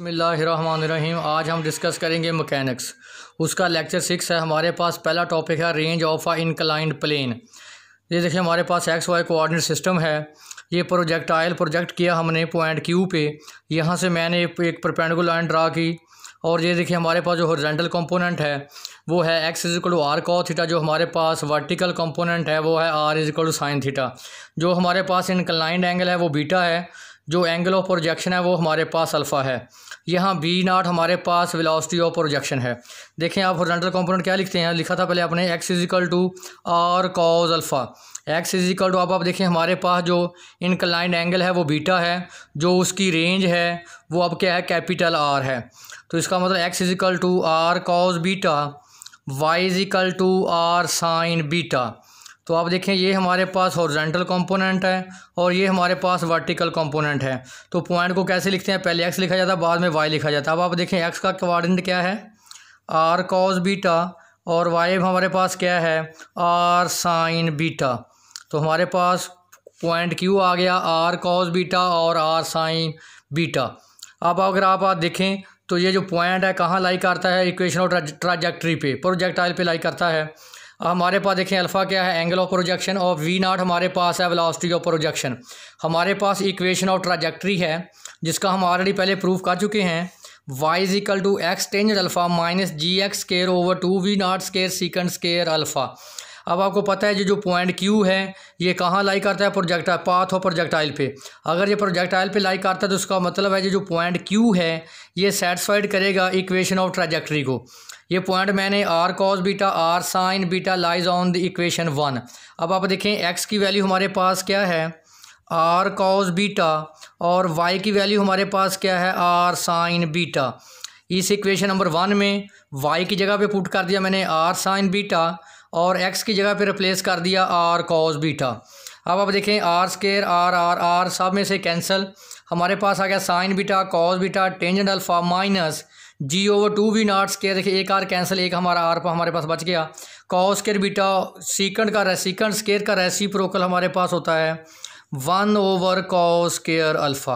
बसमीम आज हम डिस्कस करेंगे मकैनिक्स उसका लेक्चर सिक्स है हमारे पास पहला टॉपिक है range of a inclined plane ये देखिए हमारे पास एक्स वाई कोऑर्डिनेट सिस्टम है ये प्रोजेक्टाइल प्रोजेक्ट किया हमने पॉइंट क्यू पे यहाँ से मैंने एक परपेंडिकुलर लाइन ड्रा की और ये देखिए हमारे पास जो हॉरिजेंटल कंपोनेंट है वो है X is equal to R cos theta जो हमारे पास वर्टिकल कंपोनेंट है वो है R is equal to sine theta जो हमारे पास इनकलाइंड एंगल है वो बीटा है जो एंगल ऑफ प्रोजेक्शन है वो हमारे पास अल्फ़ा है यहाँ बी नॉट हमारे पास वेलोसिटी ऑफ प्रोजेक्शन है देखें आप हॉरिजॉन्टल कंपोनेंट क्या लिखते हैं लिखा था पहले आपने X is equal to R cos alpha X is equal to आप आप देखें हमारे पास जो इनकलाइंड एंगल है वो बीटा है जो उसकी रेंज है वो अब क्या है कैपिटल आर है तो इसका मतलब X is equal to R cos beta Y is equal to R sine beta तो आप देखें ये हमारे पास हॉर्जेंटल कंपोनेंट है और ये हमारे पास वर्टिकल कंपोनेंट है तो पॉइंट को कैसे लिखते हैं पहले एक्स लिखा जाता है बाद में वाई लिखा जाता है अब आप देखें एक्स का क्वारेंट क्या है आर कॉज बीटा और वाई हमारे पास क्या है आर साइन बीटा तो हमारे पास पॉइंट क्यू आ गया आर कॉज बीटा और आर साइन बीटा अब अगर आप देखें तो ये जो पॉइंट है कहाँ लाई करता है इक्वेशन और ट्राजेक्ट्री पे प्रोजेक्टाइल पे लाई करता है हमारे पास देखें अल्फ़ा क्या है एंगल ऑफ प्रोजेक्शन और वी नॉट हमारे पास है वेलोसिटी ऑफ प्रोजेक्शन हमारे पास इक्वेशन ऑफ ट्राजेक्ट्री है जिसका हम ऑलरेडी पहले प्रूफ कर चुके हैं Y is equal to X tan alpha minus G X square over two V naught square secant square alpha अब आपको पता है ये जो पॉइंट क्यू है ये कहाँ लाई करता है प्रोजेक्टा पाथ और प्रोजेक्टाइल पे अगर ये प्रोजेक्टाइल पे लाई करता है तो उसका मतलब है ये जो पॉइंट क्यू है ये सेटिस्फाइड करेगा इक्वेशन ऑफ ट्राजेक्ट्री को ये पॉइंट मैंने R cos beta R sine beta lies on the equation one अब आप देखें एक्स की वैल्यू हमारे पास क्या है आर कॉस बीटा और वाई की वैल्यू हमारे पास क्या है आर साइन बीटा इस इक्वेशन नंबर वन में वाई की जगह पे पुट कर दिया मैंने आर साइन बीटा और एक्स की जगह पे रिप्लेस कर दिया आर कॉस बीटा अब आप देखें R square R R R सब में से कैंसिल हमारे पास आ गया sine beta cos beta tangent alpha minus G over two V naught square देखिए एक आर कैंसिल एक हमारा आर पर हमारे पास बच गया कॉ स्केयर बीटा सीकंड का सीकंड स्केयर का रेसी प्रोकल हमारे पास होता है one over cos square alpha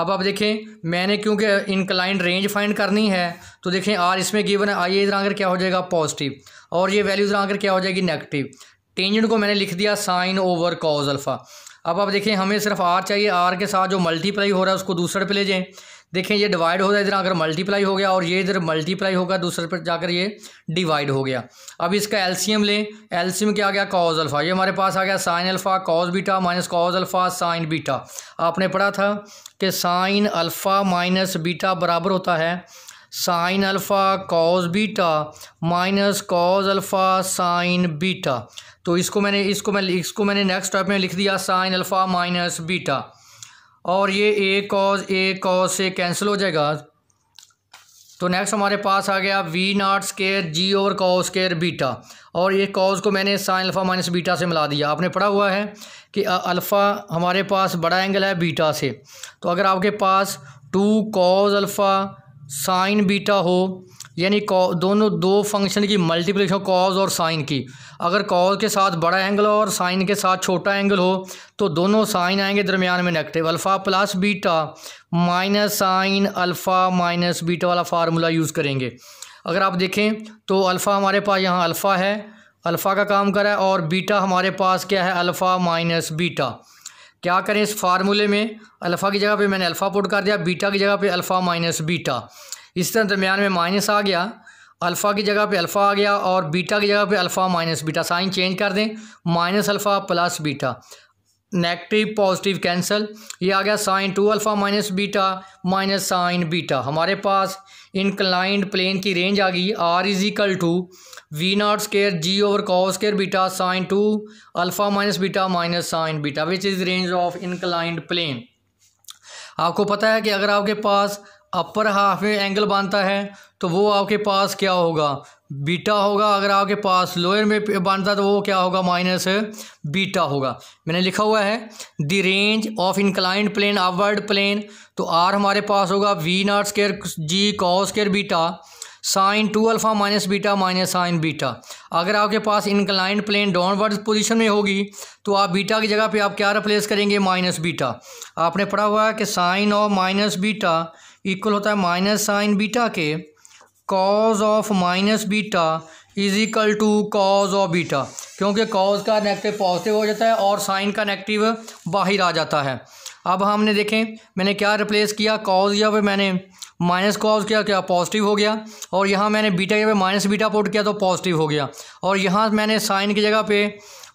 अब आप देखें मैंने क्योंकि इनक्लाइंड रेंज फाइंड करनी है तो देखें आर इसमें गिवन है आई इधर आकर क्या हो जाएगा पॉजिटिव और ये वैल्यू इधर आकर क्या हो जाएगी नेगेटिव टेंजेंट को मैंने लिख दिया साइन ओवर कॉज अल्फ़ा अब आप देखें हमें सिर्फ आर चाहिए आर के साथ जो मल्टीप्लाई हो रहा है उसको दूसरे पे ले जाएँ देखें ये डिवाइड हो रहा है इधर अगर मल्टीप्लाई हो गया और ये इधर मल्टीप्लाई होगा दूसरे पर जाकर ये डिवाइड हो गया अब इसका एलसीएम लें एलसीएम क्या आ गया कॉज अल्फ़ा ये हमारे पास आ गया sine alpha cos beta minus cos alpha sine beta आपने पढ़ा था कि साइन अल्फ़ा माइनस बीटा बराबर होता है sine alpha cos beta minus cos alpha sine beta तो इसको मैंने इसको मैं इसको मैंने नेक्स्ट टाइप में लिख दिया साइन अल्फ़ा माइनस बीटा और ये ए कॉज ए कॉज से कैंसिल हो जाएगा तो नेक्स्ट हमारे पास आ गया V naught square G over cos square beta और ये कॉज को मैंने साइन अल्फ़ा माइनस बीटा से मिला दिया आपने पढ़ा हुआ है कि अल्फ़ा हमारे पास बड़ा एंगल है बीटा से तो अगर आपके पास two cos alpha sine beta हो यानी दोनों दो फंक्शन की मल्टीप्लिकेशन कॉज और साइन की अगर कॉज के साथ बड़ा एंगल हो और साइन के साथ छोटा एंगल हो तो दोनों साइन आएंगे दरमियान में negative alpha plus beta minus sine alpha minus beta वाला फार्मूला यूज़ करेंगे अगर आप देखें तो अल्फ़ा हमारे पास यहाँ अल्फ़ा है अल्फ़ा का काम करा है और बीटा हमारे पास क्या है अल्फ़ा माइनस बीटा क्या करें इस फार्मूले में अल्फ़ा की जगह पे मैंने अल्फ़ा पुट कर दिया बीटा की जगह पे अल्फ़ा माइनस बीटा इस तरह दरमियान में माइनस आ गया अल्फ़ा की जगह पे अल्फ़ा आ गया और बीटा की जगह पे alpha minus beta sine change कर दें minus alpha plus beta negative positive cancel ये आ गया sine two alpha minus beta minus sine beta हमारे पास इनक्लाइंड प्लेन की रेंज आ गई R is equal to V naught square G over cos square beta sine two alpha minus beta minus sine beta which is range of inclined plane आपको पता है कि अगर आपके पास अपर हाफ में एंगल बांधता है तो वो आपके पास क्या होगा बीटा होगा अगर आपके पास लोअर में बांधता है तो वो क्या होगा माइनस बीटा होगा मैंने लिखा हुआ है the range of inclined plane upward plane तो आर हमारे पास होगा V naught square G cos square beta sine two alpha minus beta minus sine beta अगर आपके पास इंक्लाइंड प्लेन डाउनवर्ड पोजीशन में होगी तो आप बीटा की जगह पे आप क्या रिप्लेस करेंगे माइनस बीटा आपने पढ़ा हुआ है कि sine of minus beta equal होता है माइनस साइन बीटा के cos of minus beta is equal to cos of beta क्योंकि कॉज का नेगेटिव पॉजिटिव हो जाता है और साइन का नेगेटिव बाहर आ जाता है अब हमने देखें मैंने क्या रिप्लेस किया कॉज या पे मैंने माइनस कॉज किया क्या पॉजिटिव हो गया और यहाँ मैंने बीटा या पे माइनस बीटा पोर्ट किया तो पॉजिटिव हो गया और यहाँ मैंने साइन की जगह पे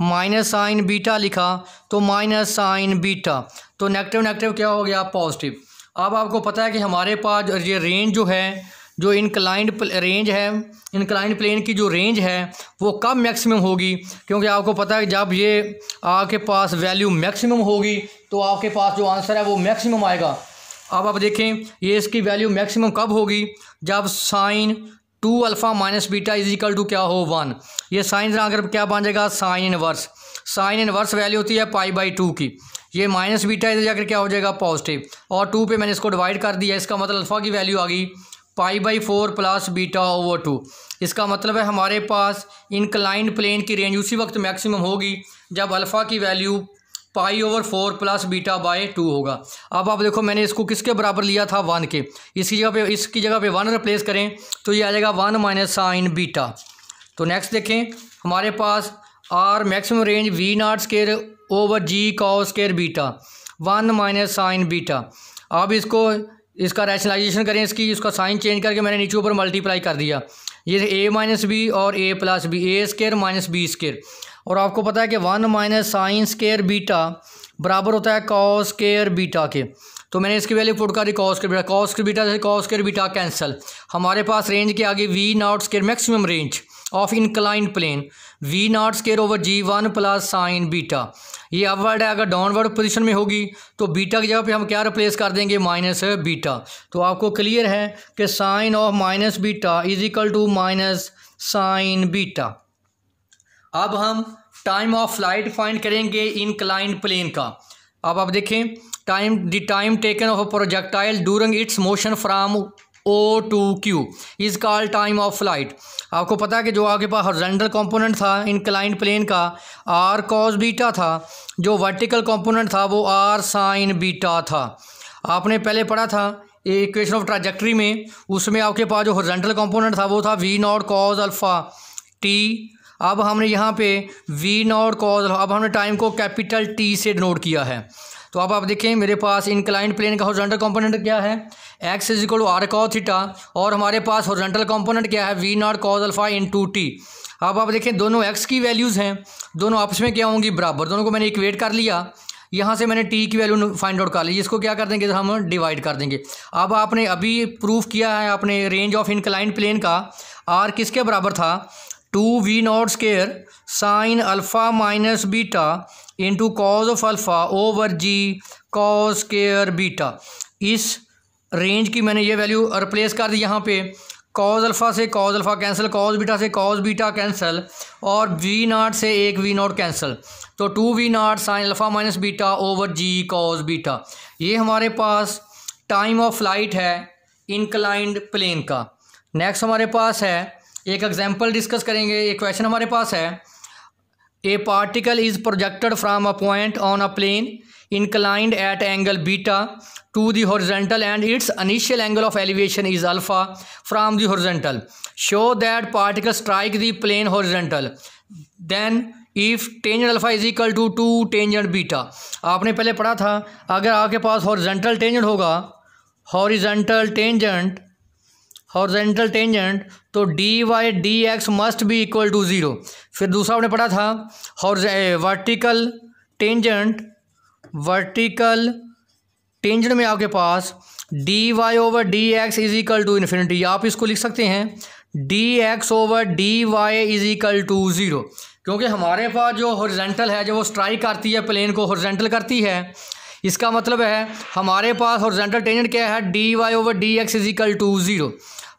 माइनस साइन बीटा लिखा तो माइनस साइन बीटा तो नेगेटिव नेगेटिव क्या हो गया पॉजिटिव अब आपको पता है कि हमारे पास ये रेंज जो है जो इनक्लाइंड रेंज है इनक्लाइंड प्लेन की जो रेंज है वो कब मैक्सिमम होगी क्योंकि आपको पता है जब ये आपके पास वैल्यू मैक्सिमम होगी तो आपके पास जो आंसर है वो मैक्सिमम आएगा अब आप देखें ये इसकी वैल्यू मैक्सिमम कब होगी जब sine two alpha minus beta is equal to क्या हो वन ये साइन अगर क्या बन जाएगा sine inverse sine inverse value होती है पाई बाई टू की ये माइनस बीटा इधर जाकर क्या हो जाएगा पॉजिटिव और टू पे मैंने इसको डिवाइड कर दिया इसका मतलब अल्फ़ा की वैल्यू आ गई pi by four plus beta over two इसका मतलब है हमारे पास इनक्लाइंड प्लेन की रेंज उसी वक्त मैक्सिमम होगी जब अल्फ़ा की value pi over four plus beta by two होगा अब आप देखो मैंने इसको किसके बराबर लिया था वन के इसकी जगह पे इसकी जगह पे वन रिप्लेस करें तो ये आ जाएगा वन माइनस साइन बीटा तो नेक्स्ट देखें हमारे पास R maximum range V naught square over G cos square beta one minus sine beta अब इसको इसका रैशनलाइजेशन करें इसकी इसका साइन चेंज करके मैंने नीचे ऊपर मल्टीप्लाई कर दिया ये ए माइनस बी और A plus B A square minus B square और आपको पता है कि one minus sine square beta बराबर होता है कॉ स्केयर बीटा के तो मैंने इसकी वैल्यू पुट कर दी cos square beta cos beta जैसे कॉ स्केयर बीटा कैंसल हमारे पास रेंज के आगे V naught square maximum range of inclined plane V naught square over G one plus sine beta ये अपवर्ड है अगर डाउनवर्ड पोजिशन में होगी तो बीटा की जगह पे हम क्या रिप्लेस कर देंगे माइनस बीटा तो आपको क्लियर है कि sine of minus beta is equal to minus sine beta अब हम टाइम ऑफ फ्लाइट फाइंड करेंगे इनक्लाइंट प्लेन का अब आप देखें time the time taken of a projectile during its motion from O to Q is call time of flight आपको पता है कि जो आपके पास हॉर्जेंटल कंपोनेंट था इनक्लाइन प्लेन का आर कॉस बीटा था जो वर्टिकल कंपोनेंट था वो आर साइन बीटा था आपने पहले पढ़ा था इक्वेशन ऑफ ट्राजेक्ट्री में उसमें आपके पास जो हॉर्जेंटल कंपोनेंट था वो था V naught cos alpha T अब हमने यहाँ पे वी नॉट कॉज अब हमने टाइम को कैपिटल टी से डिनोट किया है तो अब आप देखें मेरे पास इनक्लाइंट प्लेन का हॉर्जेंटल कंपोनेंट क्या है X is equal to R cos theta और हमारे पास हॉर्जेंटल कंपोनेंट क्या है V naught cos alpha into T अब आप देखें दोनों एक्स की वैल्यूज़ हैं दोनों आपस में क्या होंगी बराबर दोनों को मैंने इक्वेट कर लिया यहाँ से मैंने टी की वैल्यू फाइंड आउट कर ली इसको क्या कर देंगे हम डिवाइड कर देंगे अब आपने अभी प्रूफ किया है आपने रेंज ऑफ इनक्लाइंट प्लेन का आर किसके बराबर था two V naught square sine alpha minus beta into cos of alpha over G cos square beta इस रेंज की मैंने ये वैल्यू रिप्लेस कर दी यहाँ पे कॉज अल्फ़ा से cos alpha cancel cos beta से कॉज बीटा कैंसिल और वी नॉट से एक वी नॉट कैंसिल तो two V naught sine alpha minus beta over G cos beta ये हमारे पास टाइम ऑफ फ्लाइट है इनक्लाइंड प्लेन का नेक्स्ट हमारे पास है एक एग्जाम्पल डिस्कस करेंगे एक क्वेश्चन हमारे पास है a particle is projected from a point on a plane inclined at angle beta to the horizontal and its initial angle of elevation is alpha from the horizontal show that particle strike the plane horizontal then If tan alpha is equal to two tangent beta आपने पहले पढ़ा था अगर आपके पास horizontal tangent होगा horizontal tangent horizontal tangent तो D Y D X must B equal to zero फिर दूसरा आपने पढ़ा था हॉर्ज वर्टिकल टेंजेंट वर्टिकल टेंजेंट में आपके पास D Y over D X is equal to infinity आप इसको लिख सकते हैं D X over D Y is equal to zero क्योंकि हमारे पास जो हॉर्जेंटल है जो वो स्ट्राइक करती है प्लेन को हॉर्जेंटल करती है इसका मतलब है हमारे पास हॉर्जेंटल टेंजेंट क्या है D Y over D X is equal to zero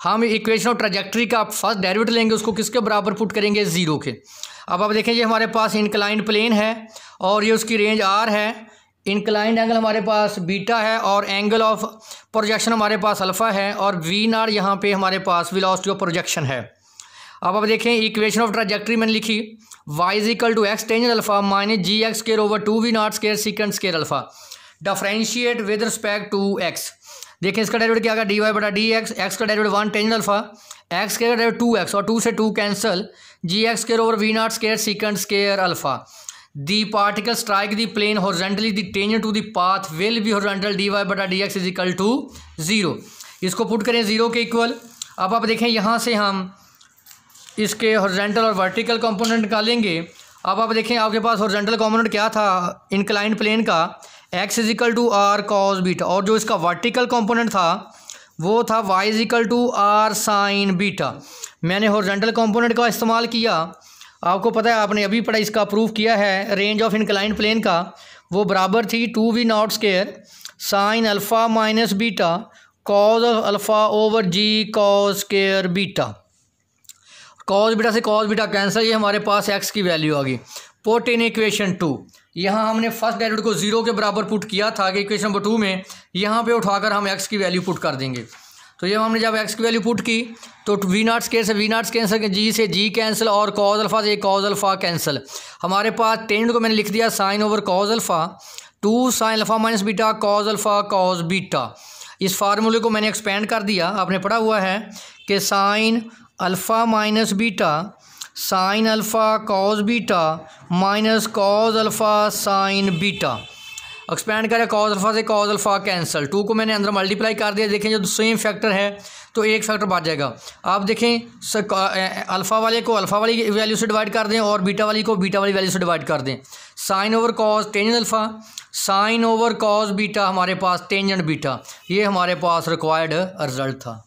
हम इक्वेशन ऑफ ट्रजेक्ट्री का फर्स्ट डेरिवेटिव लेंगे उसको किसके बराबर पुट करेंगे ज़ीरो के अब आप देखें ये हमारे पास इंक्लाइंड प्लेन है और ये उसकी रेंज आर है इंक्लाइंड एंगल हमारे पास बीटा है और एंगल ऑफ प्रोजेक्शन हमारे पास अल्फ़ा है और वी नार यहाँ पर हमारे पास विलासिटी ऑफ प्रोजेक्शन है अब आप देखें इक्वेशन ऑफ ट्राजेक्ट्री मैंने लिखी Y is equal is equal to X tangent alpha minus G X square over two V naught square secant square alpha differentiate with respect to X देखिए इसका डायरेवेट क्या D Y बटा डी एक्स एक्स का derivative one tan alpha X के derivative two X और two से two cancel G X square over V naught square secant square alpha the particle strike the plane horizontally the tangent to the path will be horizontal dy बटा D X is equal to zero इसको put करें zero के equal अब आप देखें यहाँ से हम इसके हॉर्जेंटल और वर्टिकल कंपोनेंट निकालेंगे अब आप देखें आपके पास हॉर्जेंटल कॉम्पोनेंट क्या था इनक्लाइंड प्लेन का X is equal to R cos beta और जो इसका वर्टिकल कंपोनेंट था वो था Y is equal to R sine beta मैंने हॉर्जेंटल कंपोनेंट का इस्तेमाल किया आपको पता है आपने अभी पढ़ा इसका प्रूफ किया है रेंज ऑफ इनक्लाइन प्लेन का वो बराबर थी two V naught square sine alpha minus beta cos of alpha over G cos square beta cos beta से कॉज बीटा कैंसर ये हमारे पास एक्स की वैल्यू आ गई पोट इन इक्वेशन टू यहाँ हमने फर्स्ट डेरिवेटिव को ज़ीरो के बराबर पुट किया था कि इक्वेशन नंबर टू में यहाँ पे उठाकर हम एक्स की वैल्यू पुट कर देंगे तो ये हमने जब एक्स की वैल्यू पुट की तो वी नाट्स के से वी नाट्स कैंसिल जी से जी कैंसिल और कॉज अल्फ़ा से कॉज अल्फ़ा कैंसिल हमारे पास टेंड को मैंने लिख दिया sine over cos alpha two sine alpha minus beta cos alpha cos beta इस फार्मूले को मैंने एक्सपेंड कर दिया आपने पढ़ा हुआ है कि sine alpha minus beta sine alpha cos beta minus cos alpha sine beta expand करें कॉज अल्फ़ा से कॉज अल्फ़ा कैंसल टू को मैंने अंदर मल्टीप्लाई कर दिया देखें जो सेम फैक्टर है तो एक फैक्टर बढ़ जाएगा आप देखें अल्फ़ा वाले को अल्फ़ा वाली वैल्यू से डिवाइड कर दें और बीटा वाली को बीटा वाली वैल्यू से डिवाइड कर दें sine over cos tangent alpha sine over cos beta हमारे पास टेंजन बीटा ये हमारे पास रिक्वायर्ड रिजल्ट था